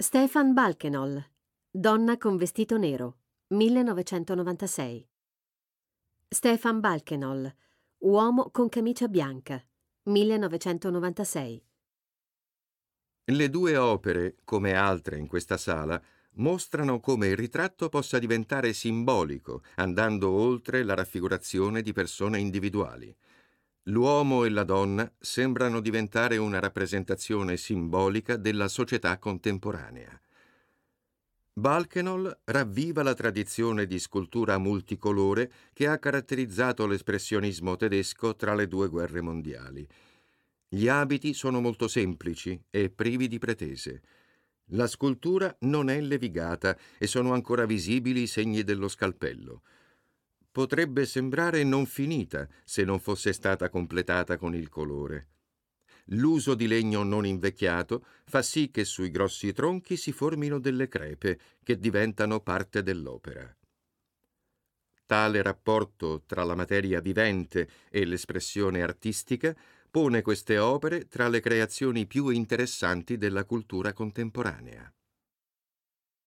Stefan Balkenol, Donna con vestito nero, 1996. Stefan Balkenol, Uomo con camicia bianca, 1996. Le due opere, come altre in questa sala, mostrano come il ritratto possa diventare simbolico, andando oltre la raffigurazione di persone individuali l'uomo e la donna sembrano diventare una rappresentazione simbolica della società contemporanea. Balkenol ravviva la tradizione di scultura multicolore che ha caratterizzato l'espressionismo tedesco tra le due guerre mondiali. Gli abiti sono molto semplici e privi di pretese. La scultura non è levigata e sono ancora visibili i segni dello scalpello potrebbe sembrare non finita se non fosse stata completata con il colore. L'uso di legno non invecchiato fa sì che sui grossi tronchi si formino delle crepe che diventano parte dell'opera. Tale rapporto tra la materia vivente e l'espressione artistica pone queste opere tra le creazioni più interessanti della cultura contemporanea.